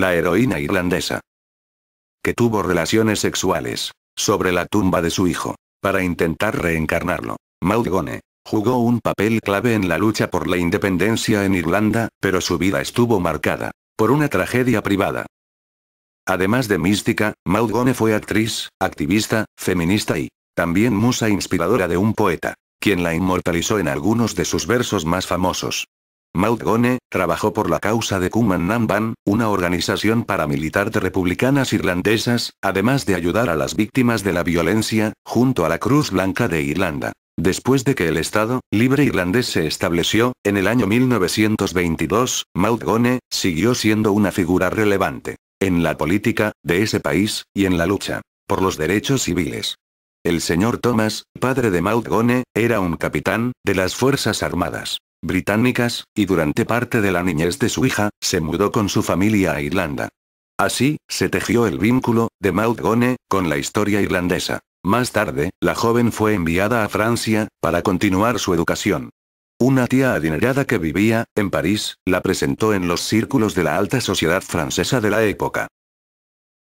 la heroína irlandesa. Que tuvo relaciones sexuales, sobre la tumba de su hijo, para intentar reencarnarlo. Maud jugó un papel clave en la lucha por la independencia en Irlanda, pero su vida estuvo marcada, por una tragedia privada. Además de mística, Maud fue actriz, activista, feminista y, también musa inspiradora de un poeta, quien la inmortalizó en algunos de sus versos más famosos. Maudgone, trabajó por la causa de Kuman Namban, una organización paramilitar de republicanas irlandesas, además de ayudar a las víctimas de la violencia, junto a la Cruz Blanca de Irlanda. Después de que el Estado libre irlandés se estableció, en el año 1922, Maudgone siguió siendo una figura relevante en la política de ese país y en la lucha por los derechos civiles. El señor Thomas, padre de Maudgone, era un capitán de las Fuerzas Armadas británicas, y durante parte de la niñez de su hija, se mudó con su familia a Irlanda. Así, se tejió el vínculo, de Maud Gone, con la historia irlandesa. Más tarde, la joven fue enviada a Francia, para continuar su educación. Una tía adinerada que vivía, en París, la presentó en los círculos de la alta sociedad francesa de la época.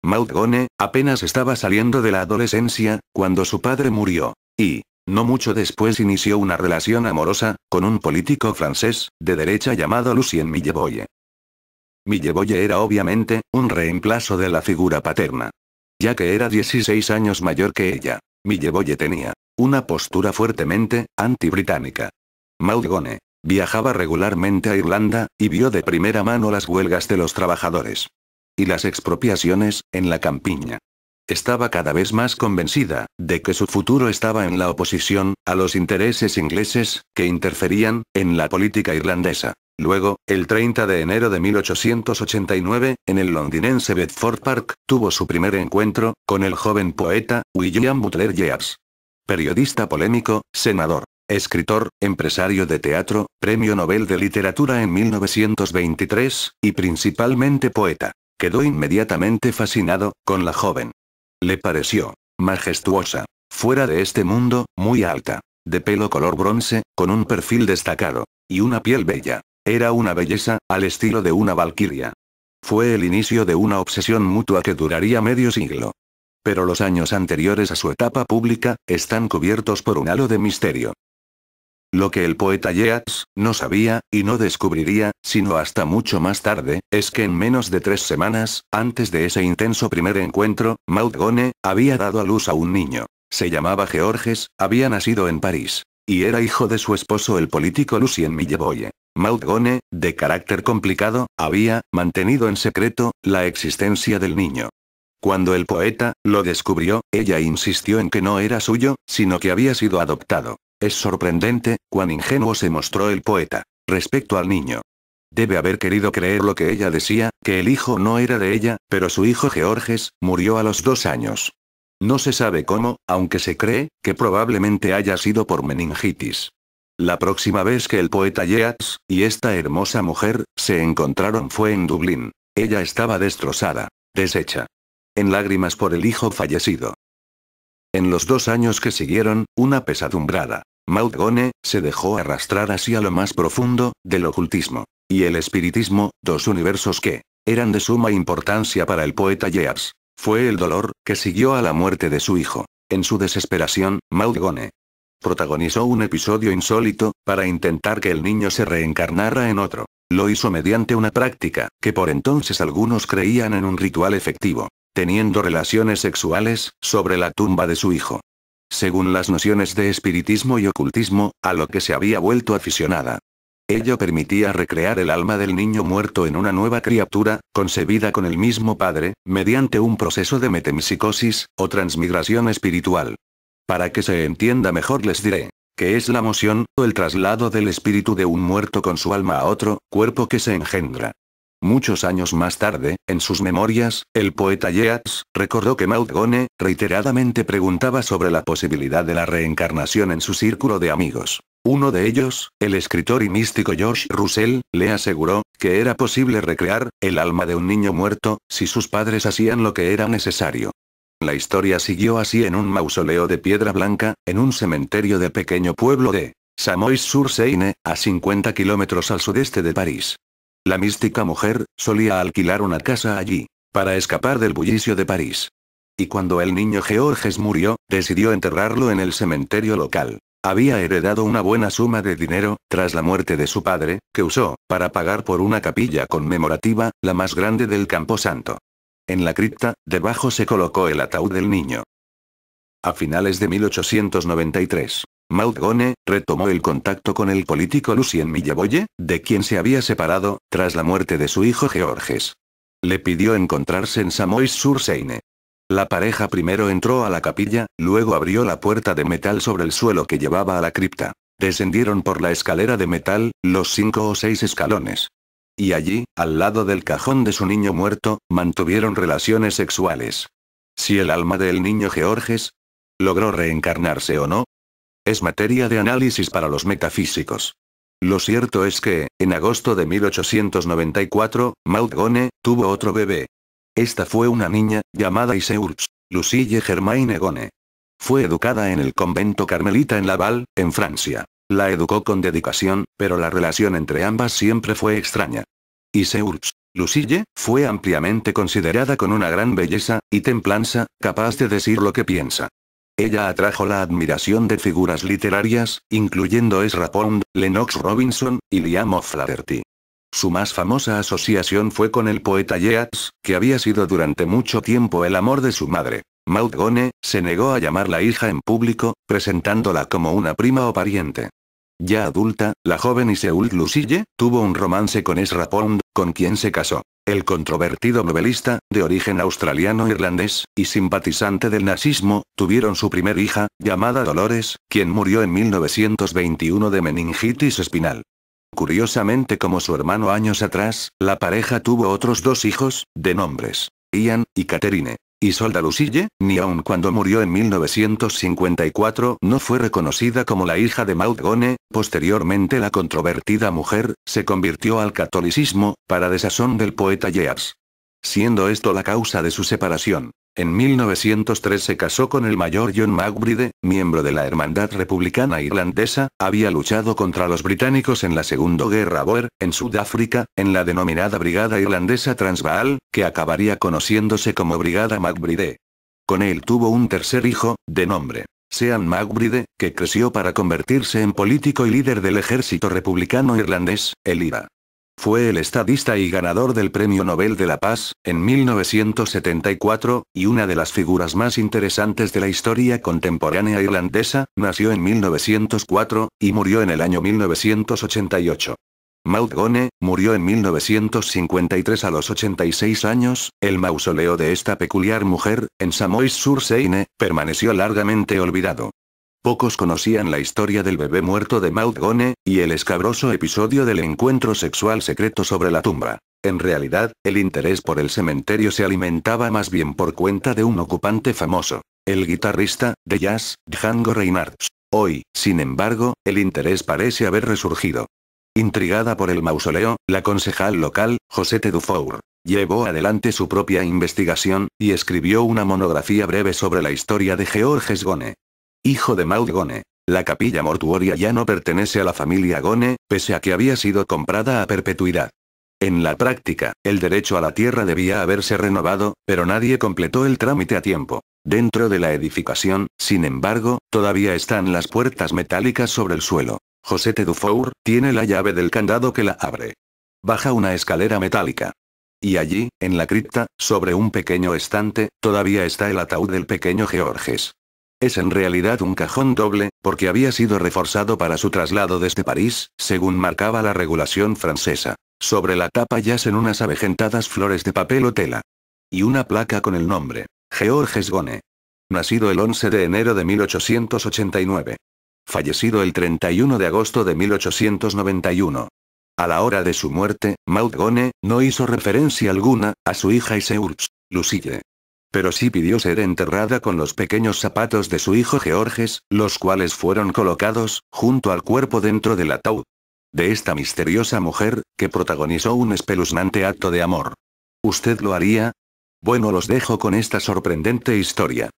Maud Gone, apenas estaba saliendo de la adolescencia, cuando su padre murió. Y, no mucho después inició una relación amorosa, con un político francés, de derecha llamado Lucien Milleboye. Milleboye era obviamente, un reemplazo de la figura paterna. Ya que era 16 años mayor que ella, Milleboye tenía una postura fuertemente antibritánica. británica viajaba regularmente a Irlanda, y vio de primera mano las huelgas de los trabajadores. Y las expropiaciones, en la campiña. Estaba cada vez más convencida, de que su futuro estaba en la oposición, a los intereses ingleses, que interferían, en la política irlandesa. Luego, el 30 de enero de 1889, en el londinense Bedford Park, tuvo su primer encuentro, con el joven poeta, William Butler Yeats. Periodista polémico, senador, escritor, empresario de teatro, premio Nobel de Literatura en 1923, y principalmente poeta. Quedó inmediatamente fascinado, con la joven. Le pareció majestuosa, fuera de este mundo, muy alta, de pelo color bronce, con un perfil destacado, y una piel bella. Era una belleza, al estilo de una valquiria. Fue el inicio de una obsesión mutua que duraría medio siglo. Pero los años anteriores a su etapa pública, están cubiertos por un halo de misterio. Lo que el poeta Yeats no sabía, y no descubriría, sino hasta mucho más tarde, es que en menos de tres semanas, antes de ese intenso primer encuentro, Gonne, había dado a luz a un niño. Se llamaba Georges, había nacido en París. Y era hijo de su esposo el político Lucien Milleboye. Gonne, de carácter complicado, había, mantenido en secreto, la existencia del niño. Cuando el poeta, lo descubrió, ella insistió en que no era suyo, sino que había sido adoptado. Es sorprendente, cuán ingenuo se mostró el poeta. Respecto al niño. Debe haber querido creer lo que ella decía, que el hijo no era de ella, pero su hijo Georges, murió a los dos años. No se sabe cómo, aunque se cree, que probablemente haya sido por meningitis. La próxima vez que el poeta Yeats, y esta hermosa mujer, se encontraron fue en Dublín. Ella estaba destrozada, deshecha. En lágrimas por el hijo fallecido. En los dos años que siguieron, una pesadumbrada, Maudgone, se dejó arrastrar hacia lo más profundo, del ocultismo. Y el espiritismo, dos universos que, eran de suma importancia para el poeta Yeats. Fue el dolor, que siguió a la muerte de su hijo. En su desesperación, Gonne, protagonizó un episodio insólito, para intentar que el niño se reencarnara en otro. Lo hizo mediante una práctica, que por entonces algunos creían en un ritual efectivo, teniendo relaciones sexuales, sobre la tumba de su hijo según las nociones de espiritismo y ocultismo, a lo que se había vuelto aficionada. Ello permitía recrear el alma del niño muerto en una nueva criatura, concebida con el mismo padre, mediante un proceso de metempsicosis, o transmigración espiritual. Para que se entienda mejor les diré que es la moción, o el traslado del espíritu de un muerto con su alma a otro, cuerpo que se engendra. Muchos años más tarde, en sus memorias, el poeta Yeats, recordó que Gone, reiteradamente preguntaba sobre la posibilidad de la reencarnación en su círculo de amigos. Uno de ellos, el escritor y místico George Russell, le aseguró, que era posible recrear, el alma de un niño muerto, si sus padres hacían lo que era necesario. La historia siguió así en un mausoleo de piedra blanca, en un cementerio de pequeño pueblo de Samois-sur-Seine, a 50 kilómetros al sudeste de París. La mística mujer, solía alquilar una casa allí, para escapar del bullicio de París. Y cuando el niño Georges murió, decidió enterrarlo en el cementerio local. Había heredado una buena suma de dinero, tras la muerte de su padre, que usó, para pagar por una capilla conmemorativa, la más grande del Camposanto. En la cripta, debajo se colocó el ataúd del niño. A finales de 1893, Maudgone, retomó el contacto con el político Lucien Milleboye, de quien se había separado, tras la muerte de su hijo Georges. Le pidió encontrarse en Samois-sur-Seine. La pareja primero entró a la capilla, luego abrió la puerta de metal sobre el suelo que llevaba a la cripta. Descendieron por la escalera de metal, los cinco o seis escalones. Y allí, al lado del cajón de su niño muerto, mantuvieron relaciones sexuales. Si el alma del niño Georges logró reencarnarse o no, es materia de análisis para los metafísicos. Lo cierto es que, en agosto de 1894, Gone tuvo otro bebé. Esta fue una niña, llamada Iseurts, Lucille Germaine Gone. Fue educada en el convento carmelita en Laval, en Francia. La educó con dedicación, pero la relación entre ambas siempre fue extraña. Iseurts, Lucille, fue ampliamente considerada con una gran belleza, y templanza, capaz de decir lo que piensa. Ella atrajo la admiración de figuras literarias, incluyendo Ezra Pound, Lennox Robinson, y Liam O'Flaherty. Su más famosa asociación fue con el poeta Yeats, que había sido durante mucho tiempo el amor de su madre. Maud se negó a llamar la hija en público, presentándola como una prima o pariente. Ya adulta, la joven y Lusille Lucille, tuvo un romance con Ezra Pond, con quien se casó. El controvertido novelista, de origen australiano-irlandés, y simpatizante del nazismo, tuvieron su primer hija, llamada Dolores, quien murió en 1921 de meningitis espinal. Curiosamente como su hermano años atrás, la pareja tuvo otros dos hijos, de nombres, Ian, y Catherine. Isolda Lucille, ni aun cuando murió en 1954, no fue reconocida como la hija de Gone, posteriormente la controvertida mujer, se convirtió al catolicismo, para desazón del poeta Yeats. Siendo esto la causa de su separación. En 1903 se casó con el mayor John MacBride, miembro de la Hermandad Republicana Irlandesa, había luchado contra los británicos en la Segunda Guerra Boer, en Sudáfrica, en la denominada Brigada Irlandesa Transvaal, que acabaría conociéndose como Brigada MacBride. Con él tuvo un tercer hijo, de nombre Sean MacBride, que creció para convertirse en político y líder del ejército republicano irlandés, el IRA. Fue el estadista y ganador del Premio Nobel de la Paz, en 1974, y una de las figuras más interesantes de la historia contemporánea irlandesa, nació en 1904, y murió en el año 1988. Maud murió en 1953 a los 86 años, el mausoleo de esta peculiar mujer, en Samois-sur-Seine, permaneció largamente olvidado. Pocos conocían la historia del bebé muerto de Maud Gone, y el escabroso episodio del encuentro sexual secreto sobre la tumba. En realidad, el interés por el cementerio se alimentaba más bien por cuenta de un ocupante famoso, el guitarrista, de jazz, Django Reinhardt. Hoy, sin embargo, el interés parece haber resurgido. Intrigada por el mausoleo, la concejal local, Josette Dufour, llevó adelante su propia investigación, y escribió una monografía breve sobre la historia de Georges Gone hijo de Maud Gone. La capilla mortuoria ya no pertenece a la familia Gone, pese a que había sido comprada a perpetuidad. En la práctica, el derecho a la tierra debía haberse renovado, pero nadie completó el trámite a tiempo. Dentro de la edificación, sin embargo, todavía están las puertas metálicas sobre el suelo. José Dufour tiene la llave del candado que la abre. Baja una escalera metálica. Y allí, en la cripta, sobre un pequeño estante, todavía está el ataúd del pequeño Georges. Es en realidad un cajón doble, porque había sido reforzado para su traslado desde París, según marcaba la regulación francesa. Sobre la tapa yacen unas avejentadas flores de papel o tela. Y una placa con el nombre. Georges Gone. Nacido el 11 de enero de 1889. Fallecido el 31 de agosto de 1891. A la hora de su muerte, Maud Gone, no hizo referencia alguna, a su hija urge Lucille pero sí pidió ser enterrada con los pequeños zapatos de su hijo Georges, los cuales fueron colocados, junto al cuerpo dentro del ataúd. De esta misteriosa mujer, que protagonizó un espeluznante acto de amor. ¿Usted lo haría? Bueno los dejo con esta sorprendente historia.